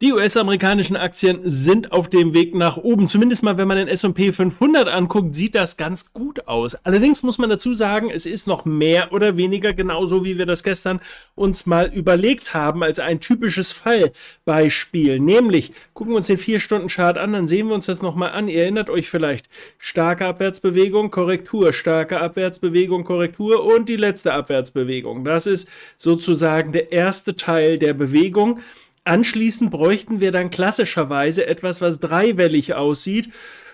Die US-amerikanischen Aktien sind auf dem Weg nach oben. Zumindest mal, wenn man den S&P 500 anguckt, sieht das ganz gut aus. Allerdings muss man dazu sagen, es ist noch mehr oder weniger genauso, wie wir das gestern uns mal überlegt haben, als ein typisches Fallbeispiel. Nämlich, gucken wir uns den 4-Stunden-Chart an, dann sehen wir uns das nochmal an. Ihr erinnert euch vielleicht, starke Abwärtsbewegung, Korrektur, starke Abwärtsbewegung, Korrektur und die letzte Abwärtsbewegung. Das ist sozusagen der erste Teil der Bewegung. Anschließend bräuchten wir dann klassischerweise etwas, was dreiwellig aussieht.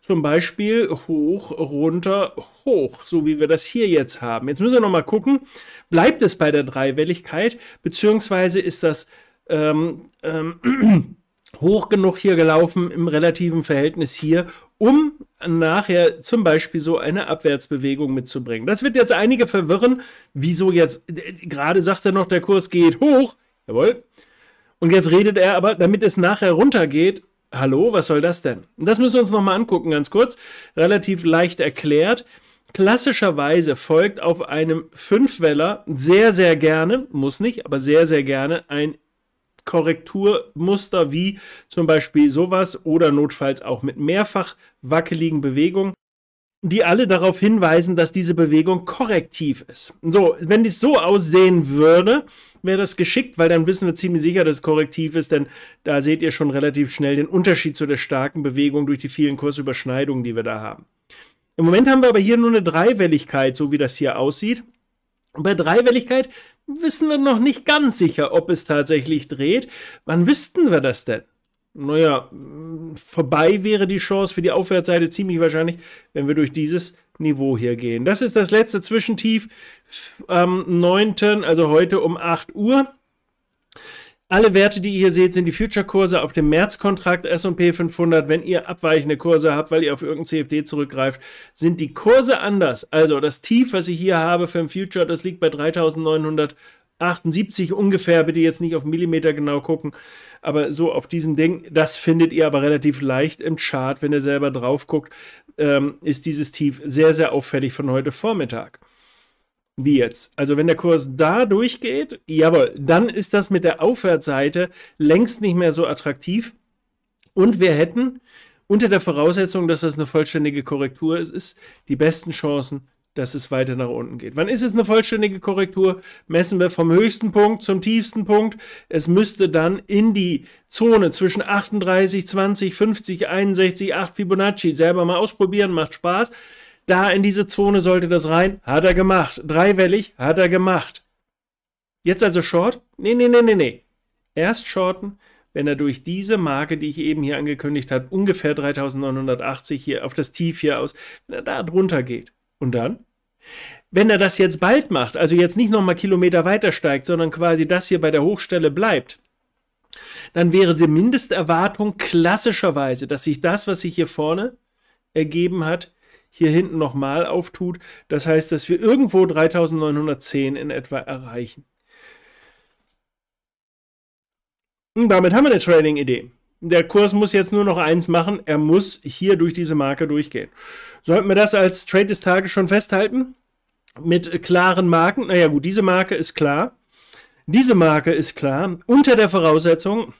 Zum Beispiel hoch, runter, hoch, so wie wir das hier jetzt haben. Jetzt müssen wir nochmal gucken, bleibt es bei der Dreiwelligkeit, beziehungsweise ist das ähm, ähm, hoch genug hier gelaufen im relativen Verhältnis hier, um nachher zum Beispiel so eine Abwärtsbewegung mitzubringen. Das wird jetzt einige verwirren. Wieso jetzt, äh, gerade sagt er noch, der Kurs geht hoch. Jawohl. Und jetzt redet er aber, damit es nachher runtergeht, hallo, was soll das denn? das müssen wir uns nochmal angucken, ganz kurz, relativ leicht erklärt. Klassischerweise folgt auf einem Fünfweller sehr, sehr gerne, muss nicht, aber sehr, sehr gerne ein Korrekturmuster wie zum Beispiel sowas oder notfalls auch mit mehrfach wackeligen Bewegungen die alle darauf hinweisen, dass diese Bewegung korrektiv ist. So, wenn dies so aussehen würde, wäre das geschickt, weil dann wissen wir ziemlich sicher, dass es korrektiv ist, denn da seht ihr schon relativ schnell den Unterschied zu der starken Bewegung durch die vielen Kursüberschneidungen, die wir da haben. Im Moment haben wir aber hier nur eine Dreiwelligkeit, so wie das hier aussieht. Und bei Dreiwelligkeit wissen wir noch nicht ganz sicher, ob es tatsächlich dreht. Wann wüssten wir das denn? naja, vorbei wäre die Chance für die Aufwärtsseite ziemlich wahrscheinlich, wenn wir durch dieses Niveau hier gehen. Das ist das letzte Zwischentief am 9., also heute um 8 Uhr. Alle Werte, die ihr hier seht, sind die Future-Kurse auf dem März-Kontrakt S&P 500. Wenn ihr abweichende Kurse habt, weil ihr auf irgendeinen CFD zurückgreift, sind die Kurse anders. Also das Tief, was ich hier habe für den Future, das liegt bei 3.900 78 ungefähr, bitte jetzt nicht auf Millimeter genau gucken, aber so auf diesem Ding, das findet ihr aber relativ leicht im Chart, wenn ihr selber drauf guckt, ähm, ist dieses Tief sehr, sehr auffällig von heute Vormittag. Wie jetzt? Also wenn der Kurs da durchgeht, jawohl, dann ist das mit der Aufwärtsseite längst nicht mehr so attraktiv. Und wir hätten unter der Voraussetzung, dass das eine vollständige Korrektur ist, ist die besten Chancen dass es weiter nach unten geht. Wann ist es eine vollständige Korrektur? Messen wir vom höchsten Punkt zum tiefsten Punkt. Es müsste dann in die Zone zwischen 38, 20, 50, 61, 8 Fibonacci selber mal ausprobieren, macht Spaß. Da in diese Zone sollte das rein. Hat er gemacht. Dreiwellig hat er gemacht. Jetzt also Short? Nee, nee, nee, nee, nee. Erst shorten, wenn er durch diese Marke, die ich eben hier angekündigt habe, ungefähr 3980 hier auf das Tief hier aus, da drunter geht. Und dann wenn er das jetzt bald macht, also jetzt nicht nochmal Kilometer weiter steigt, sondern quasi das hier bei der Hochstelle bleibt, dann wäre die Mindesterwartung klassischerweise, dass sich das, was sich hier vorne ergeben hat, hier hinten nochmal auftut. Das heißt, dass wir irgendwo 3910 in etwa erreichen. Und hm, damit haben wir eine Trading-Idee. Der Kurs muss jetzt nur noch eins machen. Er muss hier durch diese Marke durchgehen. Sollten wir das als Trade des Tages schon festhalten? Mit klaren Marken. Naja, gut, diese Marke ist klar. Diese Marke ist klar. Unter der Voraussetzung,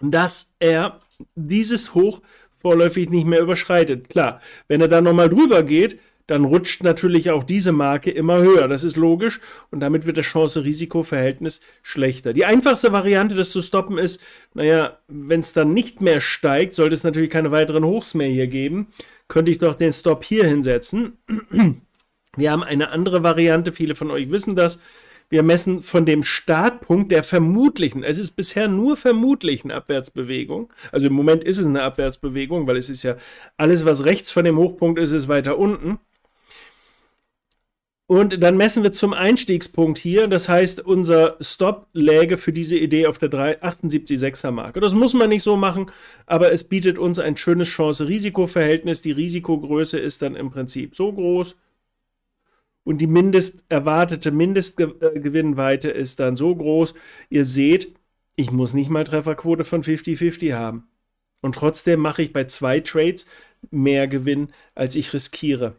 dass er dieses Hoch vorläufig nicht mehr überschreitet. Klar, wenn er da nochmal drüber geht, dann rutscht natürlich auch diese Marke immer höher. Das ist logisch und damit wird das Chance-Risiko-Verhältnis schlechter. Die einfachste Variante, das zu stoppen, ist, naja, wenn es dann nicht mehr steigt, sollte es natürlich keine weiteren Hochs mehr hier geben, könnte ich doch den Stop hier hinsetzen. Wir haben eine andere Variante, viele von euch wissen das. Wir messen von dem Startpunkt der vermutlichen, es ist bisher nur vermutlichen Abwärtsbewegung. Also im Moment ist es eine Abwärtsbewegung, weil es ist ja alles, was rechts von dem Hochpunkt ist, ist weiter unten. Und dann messen wir zum Einstiegspunkt hier. Das heißt, unser Stop läge für diese Idee auf der 78,6er Marke. Das muss man nicht so machen, aber es bietet uns ein schönes Chance-Risiko-Verhältnis. Die Risikogröße ist dann im Prinzip so groß. Und die mindest, erwartete Mindestgewinnweite ist dann so groß. Ihr seht, ich muss nicht mal Trefferquote von 50-50 haben. Und trotzdem mache ich bei zwei Trades mehr Gewinn, als ich riskiere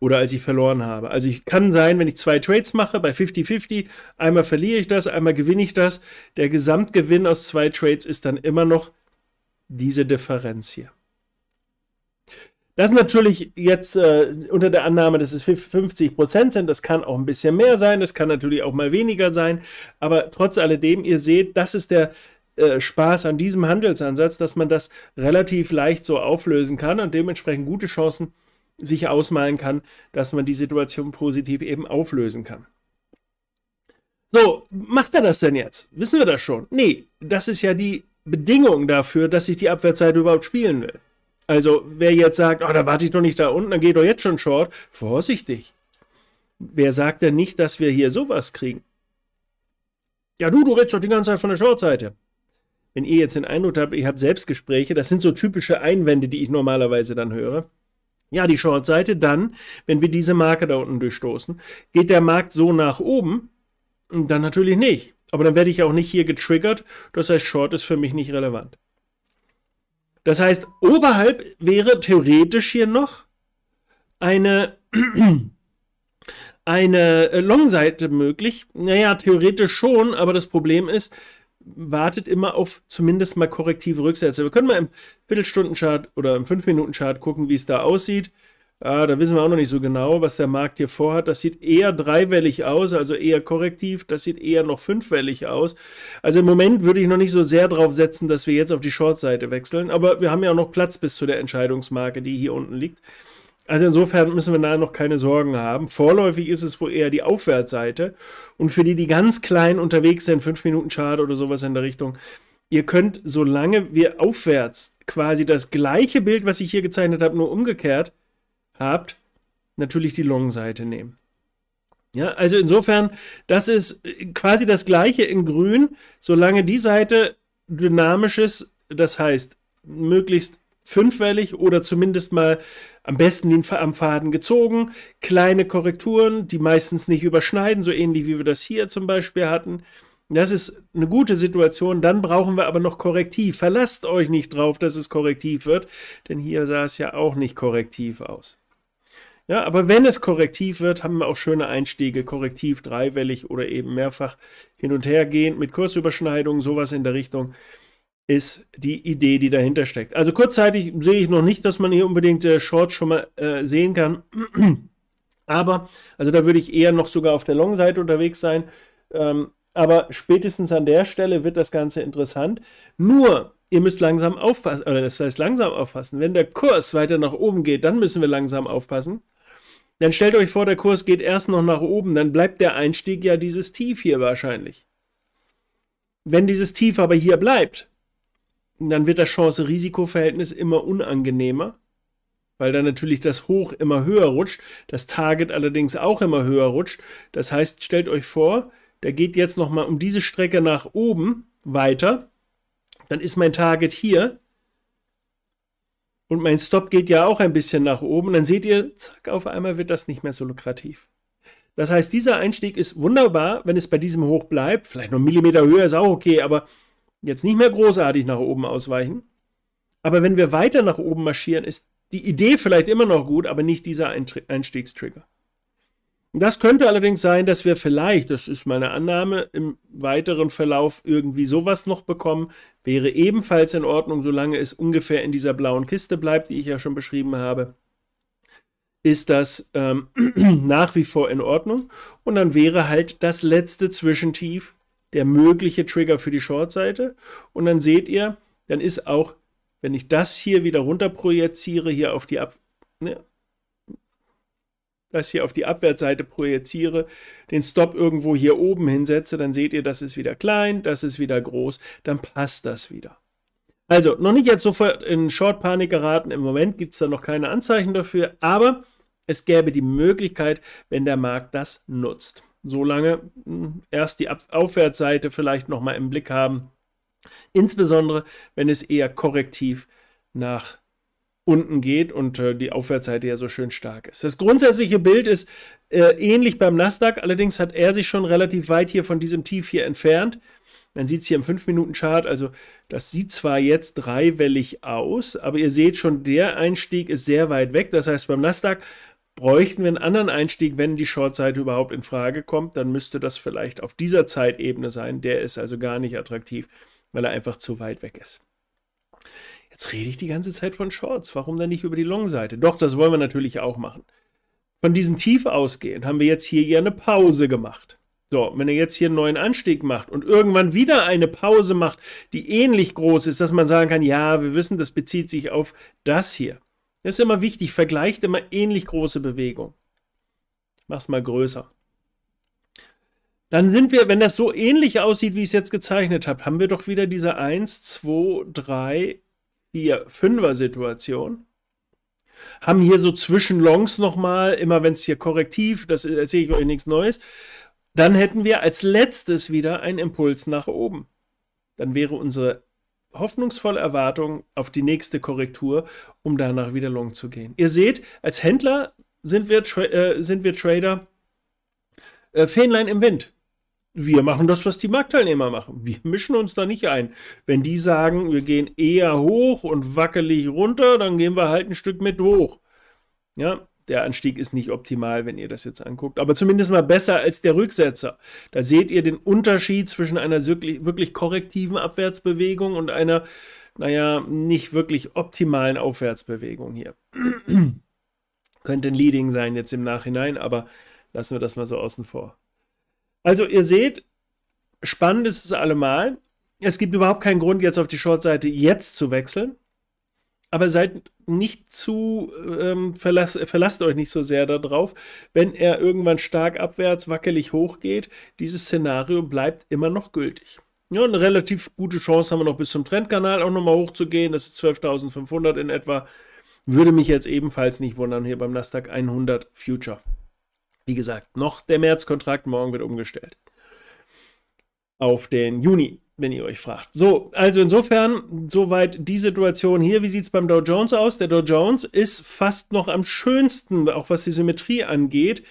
oder als ich verloren habe. Also ich kann sein, wenn ich zwei Trades mache bei 50-50, einmal verliere ich das, einmal gewinne ich das. Der Gesamtgewinn aus zwei Trades ist dann immer noch diese Differenz hier. Das ist natürlich jetzt äh, unter der Annahme, dass es 50 Prozent sind. Das kann auch ein bisschen mehr sein. Das kann natürlich auch mal weniger sein. Aber trotz alledem, ihr seht, das ist der äh, Spaß an diesem Handelsansatz, dass man das relativ leicht so auflösen kann und dementsprechend gute Chancen hat sich ausmalen kann, dass man die Situation positiv eben auflösen kann. So, macht er das denn jetzt? Wissen wir das schon? Nee, das ist ja die Bedingung dafür, dass ich die Abwehrzeit überhaupt spielen will. Also, wer jetzt sagt, oh, da warte ich doch nicht da unten, dann geht doch jetzt schon short, vorsichtig. Wer sagt denn nicht, dass wir hier sowas kriegen? Ja, du, du redest doch die ganze Zeit von der Short-Seite. Wenn ihr jetzt den Eindruck habt, ihr habt Selbstgespräche, das sind so typische Einwände, die ich normalerweise dann höre. Ja, die Short-Seite dann, wenn wir diese Marke da unten durchstoßen, geht der Markt so nach oben? Dann natürlich nicht. Aber dann werde ich auch nicht hier getriggert. Das heißt, Short ist für mich nicht relevant. Das heißt, oberhalb wäre theoretisch hier noch eine, eine äh, Long-Seite möglich. Naja, theoretisch schon, aber das Problem ist, wartet immer auf zumindest mal korrektive Rücksätze. Wir können mal im Viertelstunden-Chart oder im 5-Minuten-Chart gucken, wie es da aussieht. Ah, da wissen wir auch noch nicht so genau, was der Markt hier vorhat. Das sieht eher dreiwellig aus, also eher korrektiv. Das sieht eher noch fünfwellig aus. Also im Moment würde ich noch nicht so sehr drauf setzen, dass wir jetzt auf die Short-Seite wechseln. Aber wir haben ja auch noch Platz bis zu der Entscheidungsmarke, die hier unten liegt. Also insofern müssen wir da noch keine Sorgen haben. Vorläufig ist es wohl eher die Aufwärtsseite. Und für die, die ganz klein unterwegs sind, 5 Minuten Chart oder sowas in der Richtung, ihr könnt, solange wir aufwärts quasi das gleiche Bild, was ich hier gezeichnet habe, nur umgekehrt habt, natürlich die Long-Seite nehmen. Ja, also insofern, das ist äh, quasi das gleiche in grün, solange die Seite dynamisch ist, das heißt möglichst fünfwellig oder zumindest mal am besten den, am Faden gezogen. Kleine Korrekturen, die meistens nicht überschneiden, so ähnlich wie wir das hier zum Beispiel hatten. Das ist eine gute Situation, dann brauchen wir aber noch Korrektiv. Verlasst euch nicht drauf, dass es korrektiv wird, denn hier sah es ja auch nicht korrektiv aus. Ja, aber wenn es korrektiv wird, haben wir auch schöne Einstiege, korrektiv, dreiwellig oder eben mehrfach hin und her gehend mit Kursüberschneidungen, sowas in der Richtung ist die Idee, die dahinter steckt. Also kurzzeitig sehe ich noch nicht, dass man hier unbedingt äh, Shorts schon mal äh, sehen kann. aber, also da würde ich eher noch sogar auf der Long-Seite unterwegs sein. Ähm, aber spätestens an der Stelle wird das Ganze interessant. Nur, ihr müsst langsam aufpassen, oder das heißt langsam aufpassen. Wenn der Kurs weiter nach oben geht, dann müssen wir langsam aufpassen. Dann stellt euch vor, der Kurs geht erst noch nach oben, dann bleibt der Einstieg ja dieses Tief hier wahrscheinlich. Wenn dieses Tief aber hier bleibt, dann wird das Chance-Risiko-Verhältnis immer unangenehmer, weil dann natürlich das Hoch immer höher rutscht, das Target allerdings auch immer höher rutscht. Das heißt, stellt euch vor, der geht jetzt nochmal um diese Strecke nach oben weiter, dann ist mein Target hier und mein Stop geht ja auch ein bisschen nach oben, dann seht ihr, zack, auf einmal wird das nicht mehr so lukrativ. Das heißt, dieser Einstieg ist wunderbar, wenn es bei diesem Hoch bleibt. Vielleicht noch einen Millimeter höher ist auch okay, aber jetzt nicht mehr großartig nach oben ausweichen. Aber wenn wir weiter nach oben marschieren, ist die Idee vielleicht immer noch gut, aber nicht dieser Einstiegstrigger. Das könnte allerdings sein, dass wir vielleicht, das ist meine Annahme, im weiteren Verlauf irgendwie sowas noch bekommen. Wäre ebenfalls in Ordnung, solange es ungefähr in dieser blauen Kiste bleibt, die ich ja schon beschrieben habe. Ist das ähm, nach wie vor in Ordnung? Und dann wäre halt das letzte Zwischentief der mögliche Trigger für die Short-Seite. Und dann seht ihr, dann ist auch, wenn ich das hier wieder runter projiziere, hier auf die Ab ne, das hier auf die Abwärtsseite projiziere, den Stop irgendwo hier oben hinsetze, dann seht ihr, das ist wieder klein, das ist wieder groß, dann passt das wieder. Also, noch nicht jetzt sofort in Short-Panik geraten, im Moment gibt es da noch keine Anzeichen dafür, aber es gäbe die Möglichkeit, wenn der Markt das nutzt so lange hm, erst die Aufwärtsseite vielleicht nochmal im Blick haben. Insbesondere, wenn es eher korrektiv nach unten geht und äh, die Aufwärtsseite ja so schön stark ist. Das grundsätzliche Bild ist äh, ähnlich beim Nasdaq, allerdings hat er sich schon relativ weit hier von diesem Tief hier entfernt. Man sieht es hier im 5-Minuten-Chart, also das sieht zwar jetzt dreiwellig aus, aber ihr seht schon, der Einstieg ist sehr weit weg. Das heißt, beim Nasdaq bräuchten wir einen anderen Einstieg, wenn die Shortseite überhaupt in Frage kommt, dann müsste das vielleicht auf dieser Zeitebene sein. Der ist also gar nicht attraktiv, weil er einfach zu weit weg ist. Jetzt rede ich die ganze Zeit von Shorts. Warum denn nicht über die Long-Seite? Doch, das wollen wir natürlich auch machen. Von diesem Tief ausgehend haben wir jetzt hier ja eine Pause gemacht. So, wenn er jetzt hier einen neuen Anstieg macht und irgendwann wieder eine Pause macht, die ähnlich groß ist, dass man sagen kann, ja, wir wissen, das bezieht sich auf das hier das ist immer wichtig, vergleicht immer ähnlich große Bewegung. Ich mache es mal größer. Dann sind wir, wenn das so ähnlich aussieht, wie ich es jetzt gezeichnet habe, haben wir doch wieder diese 1, 2, 3, 4, 5er Situation. Haben hier so Zwischenlongs nochmal, immer wenn es hier korrektiv, das erzähle ich euch nichts Neues. Dann hätten wir als letztes wieder einen Impuls nach oben. Dann wäre unsere hoffnungsvolle Erwartung auf die nächste Korrektur, um danach wieder long zu gehen. Ihr seht, als Händler sind wir, Tra äh, sind wir Trader äh, Fähnlein im Wind. Wir machen das, was die Marktteilnehmer machen. Wir mischen uns da nicht ein. Wenn die sagen, wir gehen eher hoch und wackelig runter, dann gehen wir halt ein Stück mit hoch. Ja, der Anstieg ist nicht optimal, wenn ihr das jetzt anguckt, aber zumindest mal besser als der Rücksetzer. Da seht ihr den Unterschied zwischen einer wirklich, wirklich korrektiven Abwärtsbewegung und einer, naja, nicht wirklich optimalen Aufwärtsbewegung hier. Könnte ein Leading sein jetzt im Nachhinein, aber lassen wir das mal so außen vor. Also ihr seht, spannend ist es allemal. Es gibt überhaupt keinen Grund, jetzt auf die Short-Seite jetzt zu wechseln aber seid nicht zu, ähm, verlass, verlasst euch nicht so sehr darauf, wenn er irgendwann stark abwärts, wackelig hochgeht, dieses Szenario bleibt immer noch gültig. Ja, eine relativ gute Chance haben wir noch bis zum Trendkanal auch nochmal hochzugehen, das ist 12.500 in etwa, würde mich jetzt ebenfalls nicht wundern, hier beim Nasdaq 100 Future. Wie gesagt, noch der Märzkontrakt, morgen wird umgestellt. Auf den Juni wenn ihr euch fragt. So, also insofern, soweit die Situation hier. Wie sieht es beim Dow Jones aus? Der Dow Jones ist fast noch am schönsten, auch was die Symmetrie angeht,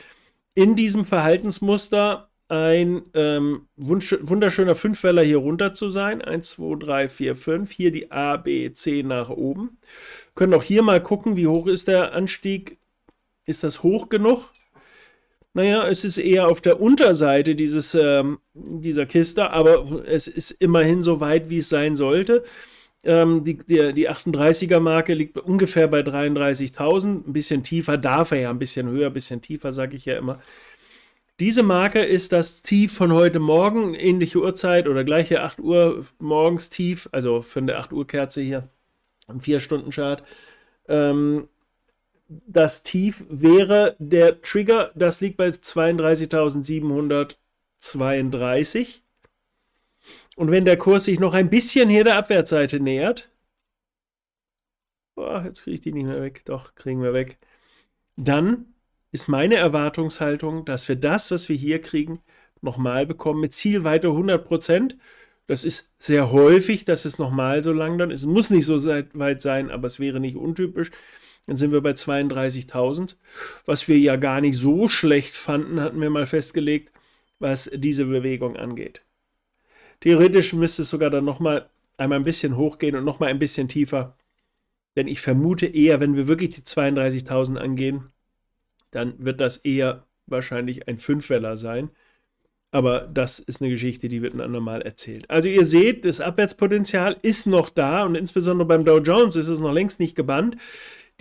in diesem Verhaltensmuster ein ähm, wunderschöner Fünfweller hier runter zu sein. 1, 2, 3, 4, 5. Hier die A, B, C nach oben. können auch hier mal gucken, wie hoch ist der Anstieg. Ist das hoch genug? Naja, es ist eher auf der Unterseite dieses, ähm, dieser Kiste, aber es ist immerhin so weit, wie es sein sollte. Ähm, die, die, 38er-Marke liegt ungefähr bei 33.000. Ein bisschen tiefer darf er ja, ein bisschen höher, ein bisschen tiefer, sage ich ja immer. Diese Marke ist das Tief von heute Morgen, ähnliche Uhrzeit oder gleiche 8 Uhr morgens Tief, also von der 8 Uhr Kerze hier, ein 4-Stunden-Chart. Ähm, das Tief wäre der Trigger, das liegt bei 32.732. Und wenn der Kurs sich noch ein bisschen hier der Abwärtsseite nähert, boah, jetzt kriege ich die nicht mehr weg, doch, kriegen wir weg, dann ist meine Erwartungshaltung, dass wir das, was wir hier kriegen, nochmal bekommen mit Zielweite 100%. Das ist sehr häufig, dass es nochmal so lang dann ist. Es muss nicht so weit sein, aber es wäre nicht untypisch. Dann sind wir bei 32.000. Was wir ja gar nicht so schlecht fanden, hatten wir mal festgelegt, was diese Bewegung angeht. Theoretisch müsste es sogar dann nochmal einmal ein bisschen hochgehen und nochmal ein bisschen tiefer. Denn ich vermute eher, wenn wir wirklich die 32.000 angehen, dann wird das eher wahrscheinlich ein Fünfweller sein. Aber das ist eine Geschichte, die wird ein andermal erzählt. Also ihr seht, das Abwärtspotenzial ist noch da und insbesondere beim Dow Jones ist es noch längst nicht gebannt.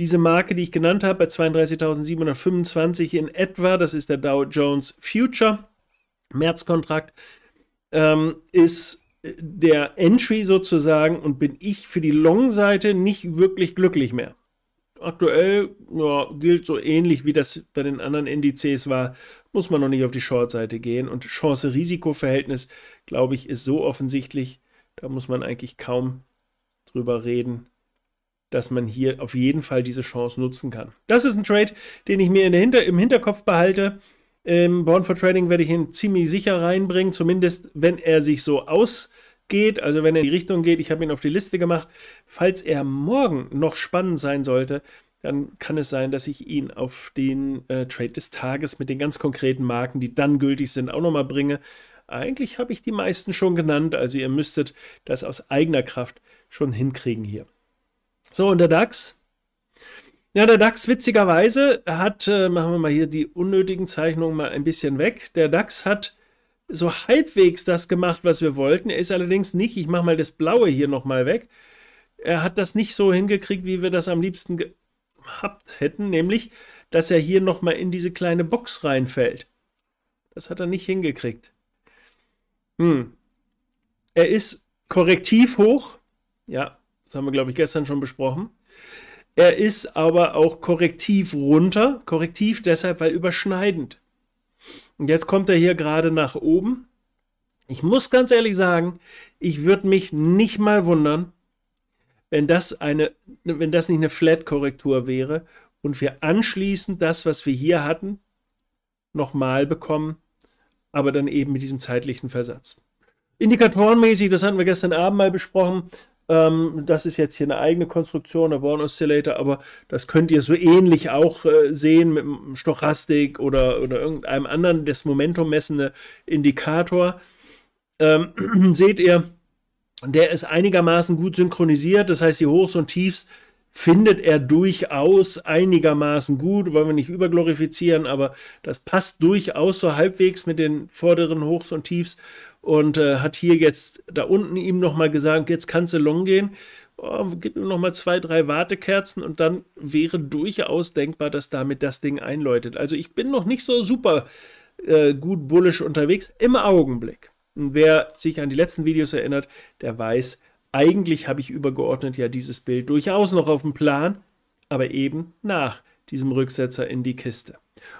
Diese Marke, die ich genannt habe, bei 32.725 in etwa, das ist der Dow Jones Future Märzkontrakt, ähm, ist äh, der Entry sozusagen und bin ich für die Long-Seite nicht wirklich glücklich mehr. Aktuell ja, gilt so ähnlich wie das bei den anderen Indizes war, muss man noch nicht auf die Short-Seite gehen und Chance-Risiko-Verhältnis, glaube ich, ist so offensichtlich, da muss man eigentlich kaum drüber reden dass man hier auf jeden Fall diese Chance nutzen kann. Das ist ein Trade, den ich mir Hinter im Hinterkopf behalte. Ähm, Born for Trading werde ich ihn ziemlich sicher reinbringen, zumindest wenn er sich so ausgeht, also wenn er in die Richtung geht. Ich habe ihn auf die Liste gemacht. Falls er morgen noch spannend sein sollte, dann kann es sein, dass ich ihn auf den äh, Trade des Tages mit den ganz konkreten Marken, die dann gültig sind, auch nochmal bringe. Eigentlich habe ich die meisten schon genannt, also ihr müsstet das aus eigener Kraft schon hinkriegen hier. So, und der DAX? Ja, der DAX witzigerweise hat, äh, machen wir mal hier die unnötigen Zeichnungen mal ein bisschen weg. Der DAX hat so halbwegs das gemacht, was wir wollten. Er ist allerdings nicht, ich mache mal das Blaue hier nochmal weg. Er hat das nicht so hingekriegt, wie wir das am liebsten gehabt hätten, nämlich, dass er hier nochmal in diese kleine Box reinfällt. Das hat er nicht hingekriegt. Hm. Er ist korrektiv hoch. Ja, das haben wir, glaube ich, gestern schon besprochen. Er ist aber auch korrektiv runter. Korrektiv deshalb, weil überschneidend. Und jetzt kommt er hier gerade nach oben. Ich muss ganz ehrlich sagen, ich würde mich nicht mal wundern, wenn das, eine, wenn das nicht eine Flat-Korrektur wäre und wir anschließend das, was wir hier hatten, nochmal bekommen, aber dann eben mit diesem zeitlichen Versatz. Indikatorenmäßig, das hatten wir gestern Abend mal besprochen, ähm, das ist jetzt hier eine eigene Konstruktion, der Born Oscillator, aber das könnt ihr so ähnlich auch äh, sehen mit einem Stochastik oder, oder irgendeinem anderen das Momentum messende Indikator. Ähm, seht ihr, der ist einigermaßen gut synchronisiert, das heißt, die Hochs und Tiefs findet er durchaus einigermaßen gut, wollen wir nicht überglorifizieren, aber das passt durchaus so halbwegs mit den vorderen Hochs und Tiefs und äh, hat hier jetzt da unten ihm nochmal gesagt, jetzt kannst du long gehen. Oh, gib ihm nochmal zwei, drei Wartekerzen und dann wäre durchaus denkbar, dass damit das Ding einläutet. Also ich bin noch nicht so super äh, gut bullisch unterwegs, im Augenblick. Und wer sich an die letzten Videos erinnert, der weiß, eigentlich habe ich übergeordnet ja dieses Bild durchaus noch auf dem Plan, aber eben nach diesem Rücksetzer in die Kiste.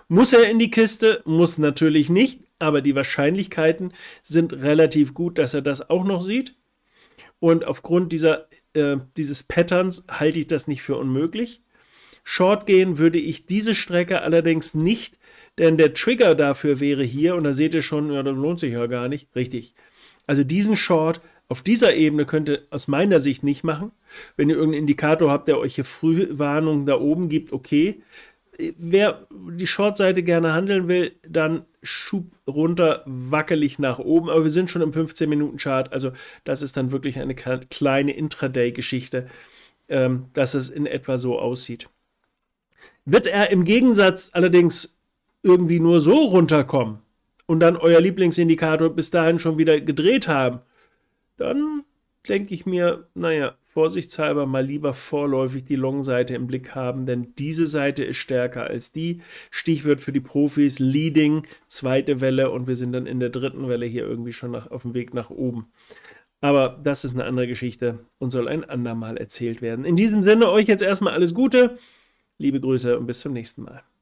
Muss er in die Kiste? Muss natürlich nicht, aber die Wahrscheinlichkeiten sind relativ gut, dass er das auch noch sieht. Und aufgrund dieser, äh, dieses Patterns halte ich das nicht für unmöglich. Short gehen würde ich diese Strecke allerdings nicht, denn der Trigger dafür wäre hier, und da seht ihr schon, ja, das lohnt sich ja gar nicht, richtig. Also diesen Short auf dieser Ebene könnt ihr aus meiner Sicht nicht machen. Wenn ihr irgendeinen Indikator habt, der euch hier Frühwarnung da oben gibt, okay wer die Shortseite gerne handeln will, dann Schub runter, wackelig nach oben. Aber wir sind schon im 15-Minuten-Chart. Also das ist dann wirklich eine kleine Intraday-Geschichte, ähm, dass es in etwa so aussieht. Wird er im Gegensatz allerdings irgendwie nur so runterkommen und dann euer Lieblingsindikator bis dahin schon wieder gedreht haben, dann denke ich mir, naja, vorsichtshalber mal lieber vorläufig die Long-Seite im Blick haben, denn diese Seite ist stärker als die. Stichwort für die Profis, Leading, zweite Welle und wir sind dann in der dritten Welle hier irgendwie schon nach, auf dem Weg nach oben. Aber das ist eine andere Geschichte und soll ein andermal erzählt werden. In diesem Sinne euch jetzt erstmal alles Gute, liebe Grüße und bis zum nächsten Mal.